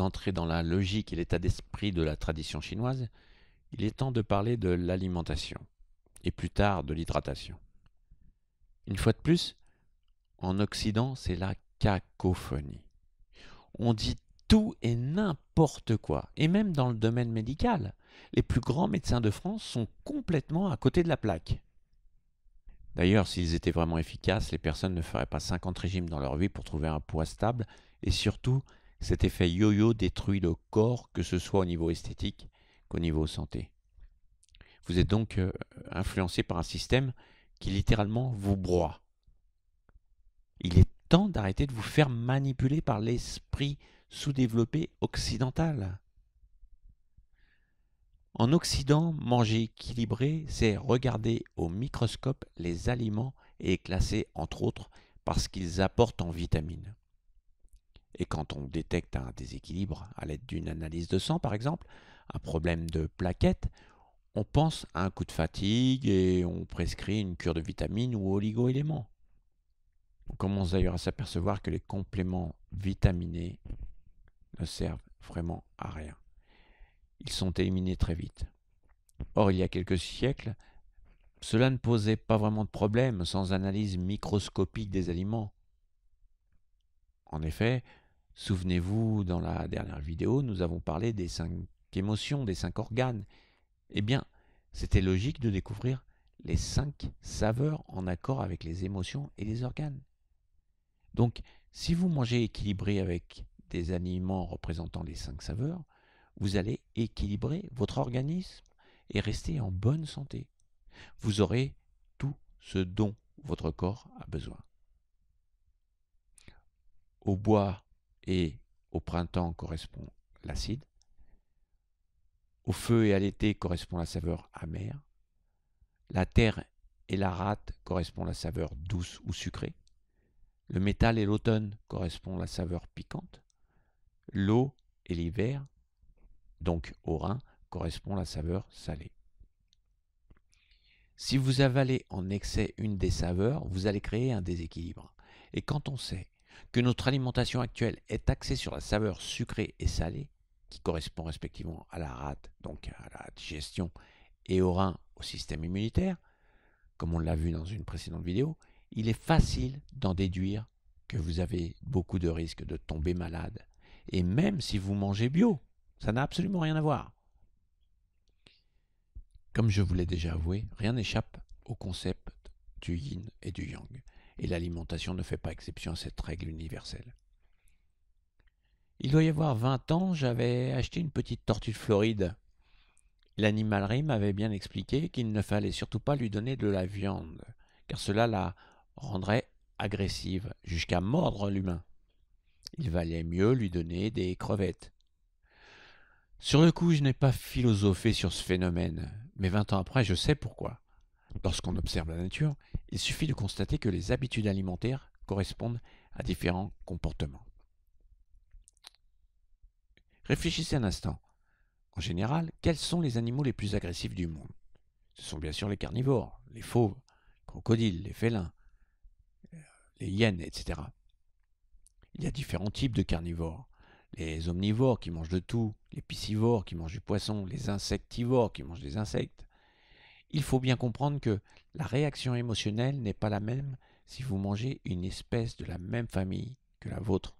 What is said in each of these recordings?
entrer dans la logique et l'état d'esprit de la tradition chinoise, il est temps de parler de l'alimentation, et plus tard de l'hydratation. Une fois de plus, en Occident, c'est la cacophonie. On dit tout et n'importe quoi, et même dans le domaine médical. Les plus grands médecins de France sont complètement à côté de la plaque. D'ailleurs, s'ils étaient vraiment efficaces, les personnes ne feraient pas 50 régimes dans leur vie pour trouver un poids stable et surtout cet effet yo-yo détruit le corps, que ce soit au niveau esthétique qu'au niveau santé. Vous êtes donc euh, influencé par un système qui littéralement vous broie. Il est temps d'arrêter de vous faire manipuler par l'esprit sous-développé occidental. En Occident, manger équilibré, c'est regarder au microscope les aliments et classer entre autres parce qu'ils apportent en vitamines. Et quand on détecte un déséquilibre à l'aide d'une analyse de sang, par exemple, un problème de plaquettes, on pense à un coup de fatigue et on prescrit une cure de vitamines ou oligo-éléments. On commence d'ailleurs à s'apercevoir que les compléments vitaminés ne servent vraiment à rien. Ils sont éliminés très vite. Or, il y a quelques siècles, cela ne posait pas vraiment de problème sans analyse microscopique des aliments. En effet, Souvenez-vous, dans la dernière vidéo, nous avons parlé des cinq émotions, des cinq organes. Eh bien, c'était logique de découvrir les cinq saveurs en accord avec les émotions et les organes. Donc, si vous mangez équilibré avec des aliments représentant les cinq saveurs, vous allez équilibrer votre organisme et rester en bonne santé. Vous aurez tout ce dont votre corps a besoin. Au bois et au printemps correspond l'acide. Au feu et à l'été correspond la saveur amère. La terre et la rate correspond la saveur douce ou sucrée. Le métal et l'automne correspond la saveur piquante. L'eau et l'hiver, donc au rein correspond la saveur salée. Si vous avalez en excès une des saveurs, vous allez créer un déséquilibre. Et quand on sait que notre alimentation actuelle est axée sur la saveur sucrée et salée, qui correspond respectivement à la rate, donc à la digestion, et au rein, au système immunitaire, comme on l'a vu dans une précédente vidéo, il est facile d'en déduire que vous avez beaucoup de risques de tomber malade. Et même si vous mangez bio, ça n'a absolument rien à voir. Comme je vous l'ai déjà avoué, rien n'échappe au concept du yin et du yang et l'alimentation ne fait pas exception à cette règle universelle. Il doit y avoir 20 ans, j'avais acheté une petite tortue de Floride. L'animalerie m'avait bien expliqué qu'il ne fallait surtout pas lui donner de la viande, car cela la rendrait agressive, jusqu'à mordre l'humain. Il valait mieux lui donner des crevettes. Sur le coup, je n'ai pas philosophé sur ce phénomène, mais vingt ans après, je sais pourquoi. Lorsqu'on observe la nature, il suffit de constater que les habitudes alimentaires correspondent à différents comportements. Réfléchissez un instant. En général, quels sont les animaux les plus agressifs du monde Ce sont bien sûr les carnivores, les fauves, les crocodiles, les félins, les hyènes, etc. Il y a différents types de carnivores. Les omnivores qui mangent de tout, les piscivores qui mangent du poisson, les insectivores qui mangent des insectes, il faut bien comprendre que la réaction émotionnelle n'est pas la même si vous mangez une espèce de la même famille que la vôtre.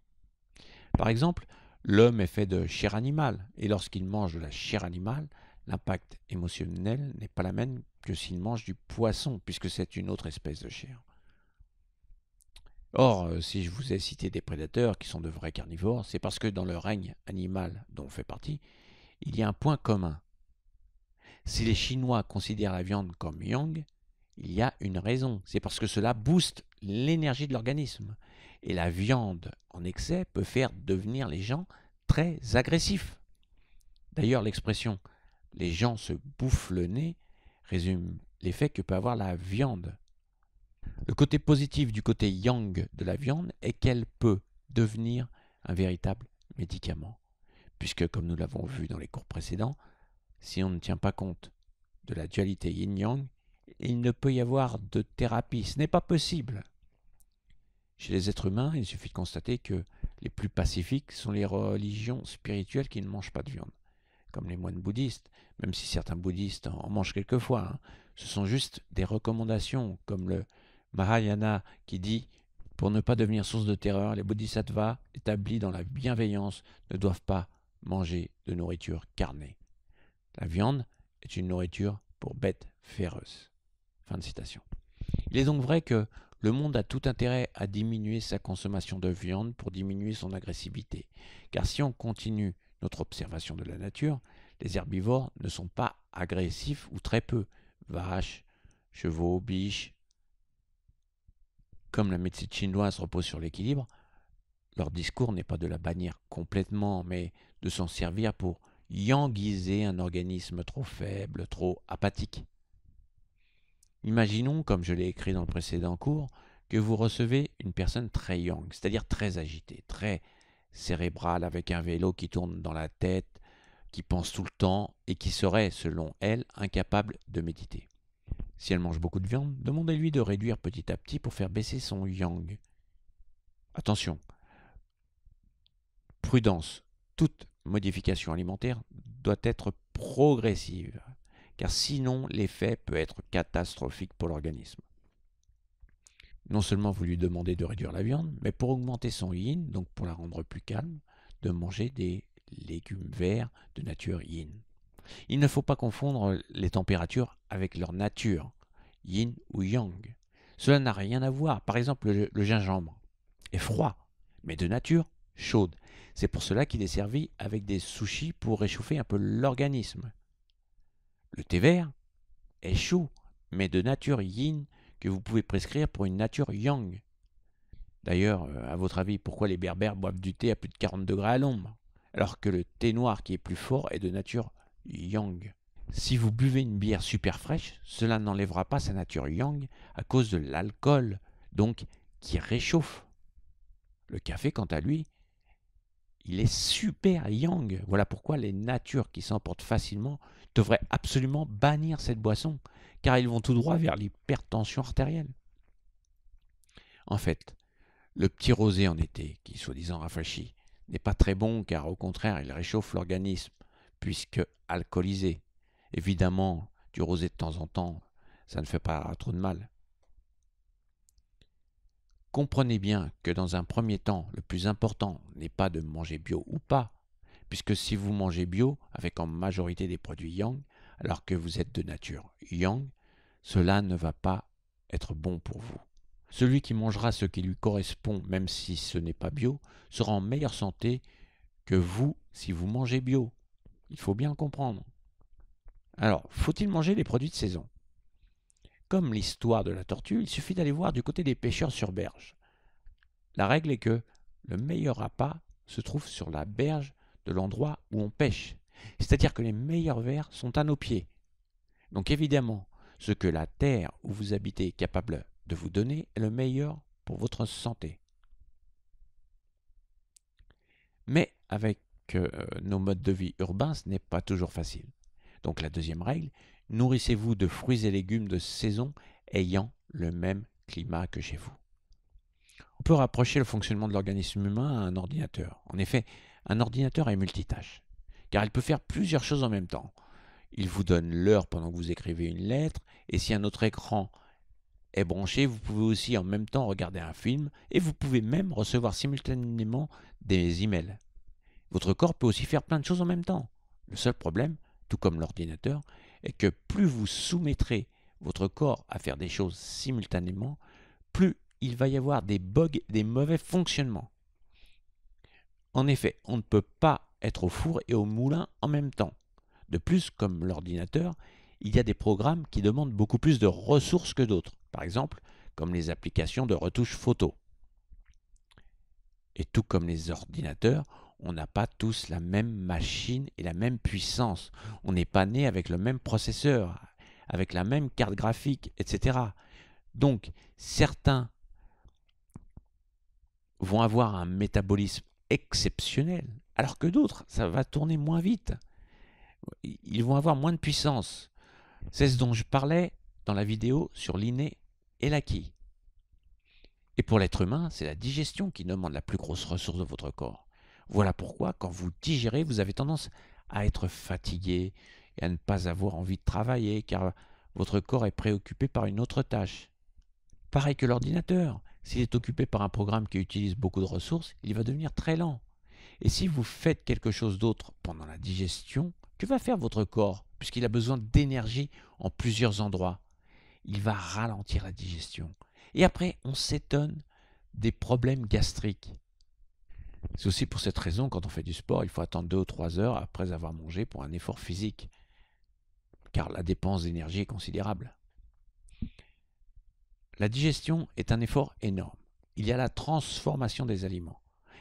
Par exemple, l'homme est fait de chair animale, et lorsqu'il mange de la chair animale, l'impact émotionnel n'est pas la même que s'il mange du poisson, puisque c'est une autre espèce de chair. Or, euh, si je vous ai cité des prédateurs qui sont de vrais carnivores, c'est parce que dans le règne animal dont on fait partie, il y a un point commun, si les Chinois considèrent la viande comme yang, il y a une raison. C'est parce que cela booste l'énergie de l'organisme. Et la viande en excès peut faire devenir les gens très agressifs. D'ailleurs, l'expression les gens se bouffent le nez résume l'effet que peut avoir la viande. Le côté positif du côté yang de la viande est qu'elle peut devenir un véritable médicament, puisque comme nous l'avons vu dans les cours précédents, si on ne tient pas compte de la dualité yin-yang, il ne peut y avoir de thérapie. Ce n'est pas possible. Chez les êtres humains, il suffit de constater que les plus pacifiques sont les religions spirituelles qui ne mangent pas de viande, comme les moines bouddhistes, même si certains bouddhistes en mangent quelquefois. Hein. Ce sont juste des recommandations, comme le Mahayana qui dit Pour ne pas devenir source de terreur, les bodhisattvas établis dans la bienveillance ne doivent pas manger de nourriture carnée. La viande est une nourriture pour bêtes féroces. Fin de citation. Il est donc vrai que le monde a tout intérêt à diminuer sa consommation de viande pour diminuer son agressivité, car si on continue notre observation de la nature, les herbivores ne sont pas agressifs ou très peu. Vaches, chevaux, biches. Comme la médecine chinoise repose sur l'équilibre, leur discours n'est pas de la bannir complètement, mais de s'en servir pour yanguiser un organisme trop faible, trop apathique. Imaginons, comme je l'ai écrit dans le précédent cours, que vous recevez une personne très yang, c'est-à-dire très agitée, très cérébrale, avec un vélo qui tourne dans la tête, qui pense tout le temps et qui serait, selon elle, incapable de méditer. Si elle mange beaucoup de viande, demandez-lui de réduire petit à petit pour faire baisser son yang. Attention. Prudence. Toute modification alimentaire doit être progressive, car sinon l'effet peut être catastrophique pour l'organisme. Non seulement vous lui demandez de réduire la viande, mais pour augmenter son yin, donc pour la rendre plus calme, de manger des légumes verts de nature yin. Il ne faut pas confondre les températures avec leur nature, yin ou yang. Cela n'a rien à voir. Par exemple, le, gingembre est froid, mais de nature chaude. C'est pour cela qu'il est servi avec des sushis pour réchauffer un peu l'organisme. Le thé vert est chaud, mais de nature yin que vous pouvez prescrire pour une nature yang. D'ailleurs, euh, à votre avis, pourquoi les berbères boivent du thé à plus de 40 degrés à l'ombre, alors que le thé noir qui est plus fort est de nature yang Si vous buvez une bière super fraîche, cela n'enlèvera pas sa nature yang à cause de l'alcool, donc qui réchauffe. Le café, quant à lui, il est super yang. Voilà pourquoi les natures qui s'emportent facilement devraient absolument bannir cette boisson, car ils vont tout droit vers l'hypertension artérielle. En fait, le petit rosé en été, qui soi-disant rafraîchit, n'est pas très bon car au contraire il réchauffe l'organisme, puisque alcoolisé. Évidemment, du rosé de temps en temps, ça ne fait pas trop de mal. Comprenez bien que dans un premier temps, le plus important n'est pas de manger bio ou pas, puisque si vous mangez bio, avec en majorité des produits yang, alors que vous êtes de nature yang, cela ne va pas être bon pour vous. Celui qui mangera ce qui lui correspond, même si ce n'est pas bio, sera en meilleure santé que vous si vous mangez bio. Il faut bien comprendre. Alors, faut-il manger les produits de saison comme l'histoire de la tortue, il suffit d'aller voir du côté des pêcheurs sur berge. La règle est que le meilleur appât se trouve sur la berge de l'endroit où on pêche. C'est-à-dire que les meilleurs vers sont à nos pieds. Donc évidemment, ce que la terre où vous habitez est capable de vous donner est le meilleur pour votre santé. Mais avec euh, nos modes de vie urbains, ce n'est pas toujours facile. Donc la deuxième règle, Nourrissez-vous de fruits et légumes de saison ayant le même climat que chez vous. On peut rapprocher le fonctionnement de l'organisme humain à un ordinateur. En effet, un ordinateur est multitâche, car il peut faire plusieurs choses en même temps. Il vous donne l'heure pendant que vous écrivez une lettre, et si un autre écran est branché, vous pouvez aussi en même temps regarder un film, et vous pouvez même recevoir simultanément des emails. Votre corps peut aussi faire plein de choses en même temps. Le seul problème, tout comme l'ordinateur, et que plus vous soumettrez votre corps à faire des choses simultanément, plus il va y avoir des bugs, des mauvais fonctionnements. En effet, on ne peut pas être au four et au moulin en même temps. De plus, comme l'ordinateur, il y a des programmes qui demandent beaucoup plus de ressources que d'autres, par exemple comme les applications de retouche photo. Et tout comme les ordinateurs, on n'a pas tous la même machine et la même puissance. On n'est pas né avec le même processeur, avec la même carte graphique, etc. Donc, certains vont avoir un métabolisme exceptionnel, alors que d'autres, ça va tourner moins vite. Ils vont avoir moins de puissance. C'est ce dont je parlais dans la vidéo sur l'inné et l'acquis. Et pour l'être humain, c'est la digestion qui demande la plus grosse ressource de votre corps. Voilà pourquoi quand vous digérez, vous avez tendance à être fatigué et à ne pas avoir envie de travailler car votre corps est préoccupé par une autre tâche. Pareil que l'ordinateur, s'il est occupé par un programme qui utilise beaucoup de ressources, il va devenir très lent. Et si vous faites quelque chose d'autre pendant la digestion, que va faire votre corps puisqu'il a besoin d'énergie en plusieurs endroits Il va ralentir la digestion. Et après, on s'étonne des problèmes gastriques. C'est aussi pour cette raison, quand on fait du sport, il faut attendre 2 ou 3 heures après avoir mangé pour un effort physique, car la dépense d'énergie est considérable. La digestion est un effort énorme. Il y a la transformation des aliments.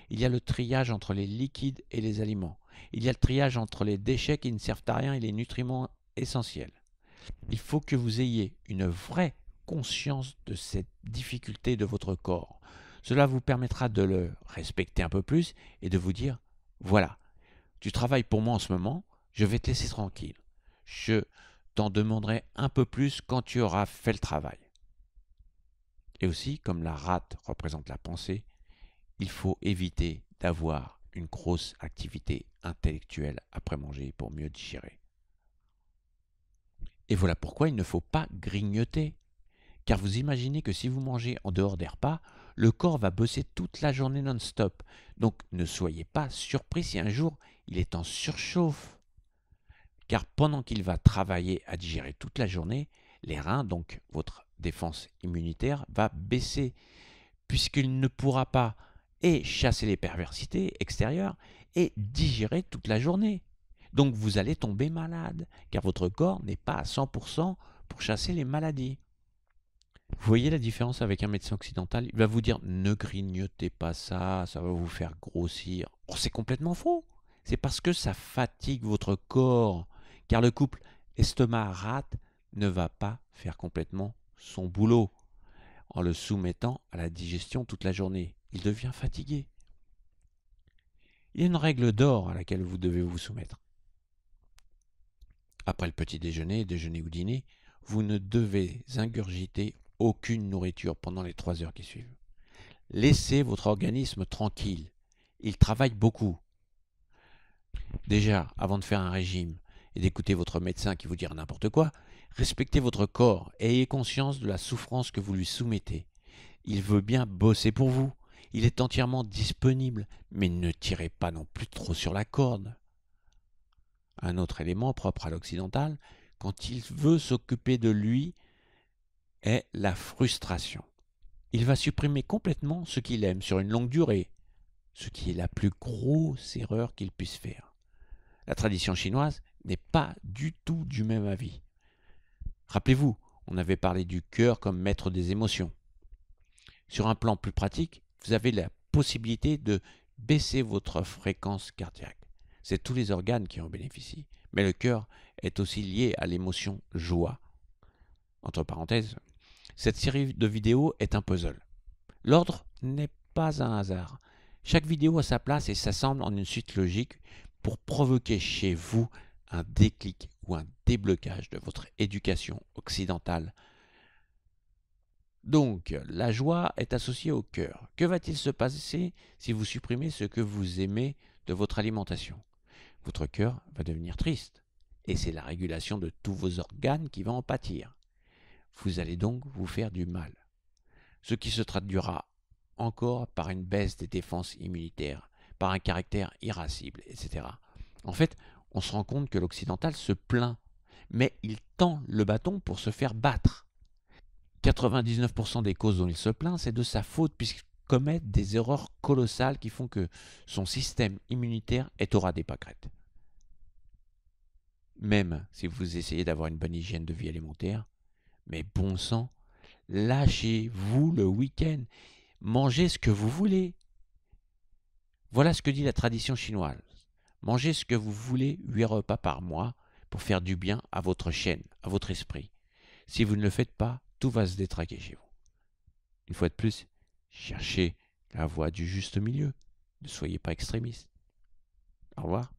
Il y a le triage entre les liquides et les aliments. Il y a le triage entre les déchets qui ne servent à rien et les nutriments essentiels. Il faut que vous ayez une vraie conscience de cette difficulté de votre corps, cela vous permettra de le respecter un peu plus et de vous dire, voilà, tu travailles pour moi en ce moment, je vais te laisser tranquille. Je t'en demanderai un peu plus quand tu auras fait le travail. Et aussi, comme la rate représente la pensée, il faut éviter d'avoir une grosse activité intellectuelle après manger pour mieux digérer. Et voilà pourquoi il ne faut pas grignoter car vous imaginez que si vous mangez en dehors des repas, le corps va bosser toute la journée non-stop. Donc ne soyez pas surpris si un jour il est en surchauffe. Car pendant qu'il va travailler à digérer toute la journée, les reins, donc votre défense immunitaire, va baisser, puisqu'il ne pourra pas et chasser les perversités extérieures et digérer toute la journée. Donc vous allez tomber malade, car votre corps n'est pas à 100% pour chasser les maladies. Vous voyez la différence avec un médecin occidental Il va vous dire ne grignotez pas ça, ça va vous faire grossir. Oh, c'est complètement faux. C'est parce que ça fatigue votre corps. Car le couple estomac-rate ne va pas faire complètement son boulot en le soumettant à la digestion toute la journée. Il devient fatigué. Il y a une règle d'or à laquelle vous devez vous soumettre. Après le petit déjeuner, déjeuner ou dîner, vous ne devez ingurgiter aucune nourriture pendant les trois heures qui suivent. Laissez votre organisme tranquille. Il travaille beaucoup. Déjà, avant de faire un régime et d'écouter votre médecin qui vous dira n'importe quoi, respectez votre corps et ayez conscience de la souffrance que vous lui soumettez. Il veut bien bosser pour vous. Il est entièrement disponible, mais ne tirez pas non plus trop sur la corde. Un autre élément propre à l'occidental, quand il veut s'occuper de lui, est la frustration. Il va supprimer complètement ce qu'il aime sur une longue durée, ce qui est la plus grosse erreur qu'il puisse faire. La tradition chinoise n'est pas du tout du même avis. Rappelez-vous, on avait parlé du cœur comme maître des émotions. Sur un plan plus pratique, vous avez la possibilité de baisser votre fréquence cardiaque. C'est tous les organes qui en bénéficient, mais le cœur est aussi lié à l'émotion joie. Entre parenthèses, cette série de vidéos est un puzzle. L'ordre n'est pas un hasard. Chaque vidéo a sa place et s'assemble en une suite logique pour provoquer chez vous un déclic ou un déblocage de votre éducation occidentale. Donc, la joie est associée au cœur. Que va-t-il se passer si vous supprimez ce que vous aimez de votre alimentation Votre cœur va devenir triste, et c'est la régulation de tous vos organes qui va en pâtir. Vous allez donc vous faire du mal. Ce qui se traduira encore par une baisse des défenses immunitaires, par un caractère irascible, etc. En fait, on se rend compte que l'occidental se plaint, mais il tend le bâton pour se faire battre. 99% des causes dont il se plaint, c'est de sa faute puisqu'il commet des erreurs colossales qui font que son système immunitaire est au ras des pâquerettes. Même si vous essayez d'avoir une bonne hygiène de vie alimentaire, mais bon sang, lâchez-vous le week-end, mangez ce que vous voulez. Voilà ce que dit la tradition chinoise. Mangez ce que vous voulez, huit repas par mois, pour faire du bien à votre chaîne, à votre esprit. Si vous ne le faites pas, tout va se détraquer chez vous. Une fois de plus, cherchez la voie du juste milieu. Ne soyez pas extrémiste. Au revoir.